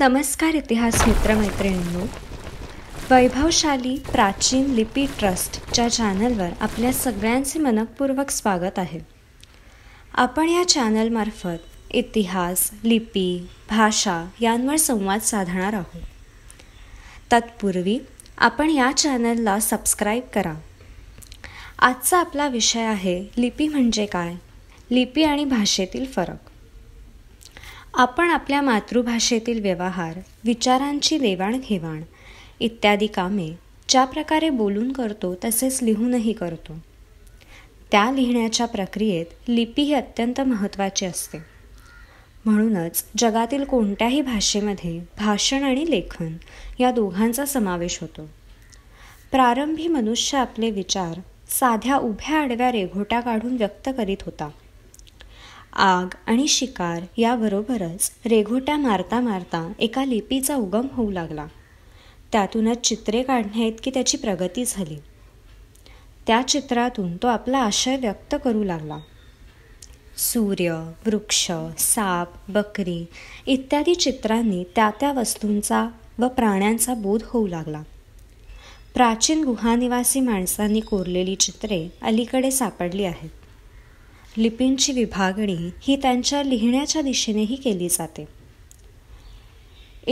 नमस्कार इतिहास मित्रमैत्रिणींनो वैभवशाली प्राचीन लिपी ट्रस्टच्या चॅनलवर आपल्या सगळ्यांचे मनपूर्वक स्वागत आहे आपण या चॅनलमार्फत इतिहास लिपी भाषा यांवर संवाद साधणार आहोत तत्पूर्वी आपण या चॅनलला सबस्क्राईब करा आजचा आपला विषय आहे लिपी म्हणजे काय लिपी आणि भाषेतील फरक आपण आपल्या मातृभाषेतील व्यवहार विचारांची देवाणघेवाण इत्यादी कामे ज्या प्रकारे बोलून करतो तसेच लिहूनही करतो त्या लिहिण्याच्या प्रक्रियेत लिपी ही अत्यंत महत्त्वाची असते म्हणूनच जगातील कोणत्याही भाषेमध्ये भाषण आणि लेखन या दोघांचा समावेश होतो प्रारंभी मनुष्य आपले विचार साध्या उभ्या आडव्या रेघोट्या काढून व्यक्त करीत होता आग आणि शिकार याबरोबरच रेघोट्या मारता मारता एका लिपीचा उगम होऊ लागला त्यातूनच चित्रे काढण्याइतकी त्याची प्रगती झाली त्या चित्रातून तो आपला आशय व्यक्त करू लागला सूर्य वृक्ष साप बकरी इत्यादी चित्रांनी त्या त्या वस्तूंचा व प्राण्यांचा बोध होऊ लागला प्राचीन गुहानिवासी माणसांनी कोरलेली चित्रे अलीकडे सापडली आहेत लिपींची विभागणी ही त्यांच्या लिहिण्याच्या दिशेनेही केली जाते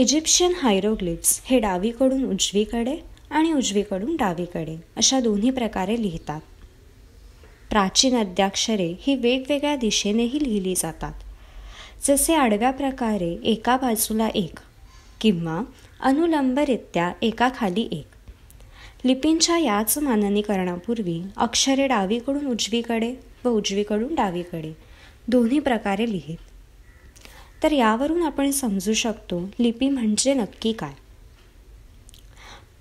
इजिप्शियन हायरोग्लिप्स हे डावीकडून उजवीकडे आणि उजवीकडून डावीकडे अशा दोन्ही प्रकारे लिहितात प्राचीन अद्याक्षरे ही वेगवेगळ्या दिशेनेही लिहिली जातात जसे आडव्या प्रकारे एका बाजूला एक किंवा अनुलंबरित्या एका खाली एक लिपींच्या याच माननीकरणापूर्वी अक्षरे डावीकडून उजवीकडे व उजवीकडून डावीकडे दोन्ही प्रकारे लिहित तर यावरून आपण समजू शकतो लिपी म्हणजे नक्की काय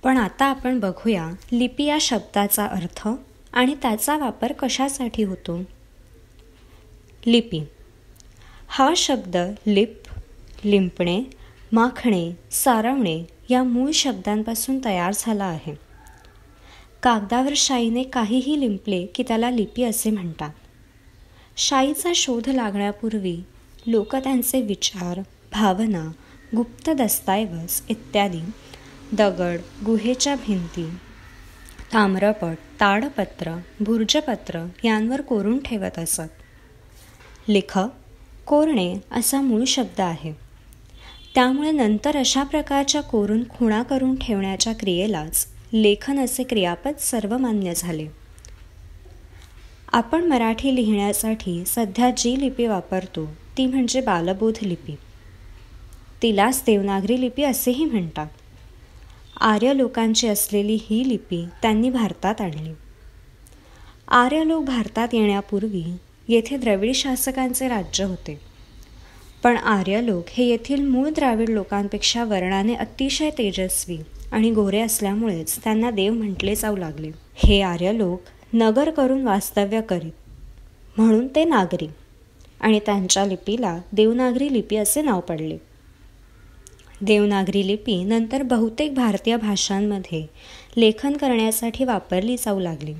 पण आता आपण बघूया लिपी या शब्दाचा अर्थ आणि त्याचा वापर कशासाठी होतो लिपी हा शब्द लिप लिंपणे माखणे सारवणे या मूळ शब्दांपासून तयार झाला आहे कागदावर शाईने काहीही लिंपले की त्याला लिपी असे म्हणतात शाईचा शोध लागण्यापूर्वी लोक त्यांचे विचार भावना गुप्त दस्तऐवज इत्यादी दगड गुहेच्या भिंती ताम्रपट ताडपत्र भुर्जपत्र यांवर कोरून ठेवत असत लेखक कोरणे असा मूळ शब्द आहे त्यामुळे नंतर अशा प्रकारच्या कोरून खुणा करून ठेवण्याच्या क्रियेलाच लेखन असे क्रियापद सर्वमान्य झाले आपण मराठी लिहिण्यासाठी सध्या जी लिपी वापरतो ती म्हणजे बालबोध लिपी तिलाच देवनागरी लिपी असेही म्हणतात आर्य लोकांची असलेली ही लिपी त्यांनी भारतात आणली आर्य लोक भारतात येण्यापूर्वी येथे द्रविड शासकांचे राज्य होते पण आर्य लोक हे येथील मूळ द्राविड लोकांपेक्षा वर्णाने अतिशय तेजस्वी आणि गोरे असल्यामुळेच त्यांना देव म्हटले जाऊ लागले हे आर्य लोक नगर करून वास्तव्य करीत म्हणून ते नागरी आणि त्यांच्या लिपीला देवनागरी लिपी असे नाव पडले देवनागरी लिपी नंतर बहुतेक भारतीय भाषांमध्ये लेखन करण्यासाठी वापरली जाऊ लागली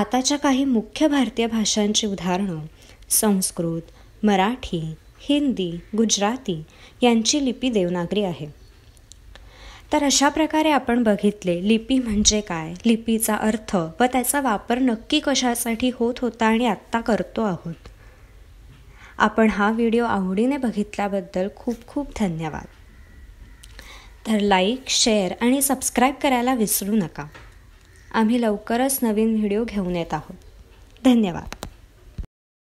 आताच्या काही मुख्य भारतीय भाषांची उदाहरणं संस्कृत मराठी हिंदी गुजराती यांची लिपी देवनागरी आहे तर अशा प्रकारे आपण बघितले लिपी म्हणजे काय लिपीचा अर्थ व त्याचा वापर नक्की कशासाठी होत होता आणि आत्ता करतो आहोत आपण हा व्हिडिओ आवडीने बघितल्याबद्दल खूप खूप धन्यवाद तर लाईक शेअर आणि सबस्क्राईब करायला विसरू नका आम्ही लवकरच नवीन व्हिडिओ घेऊन येत आहोत धन्यवाद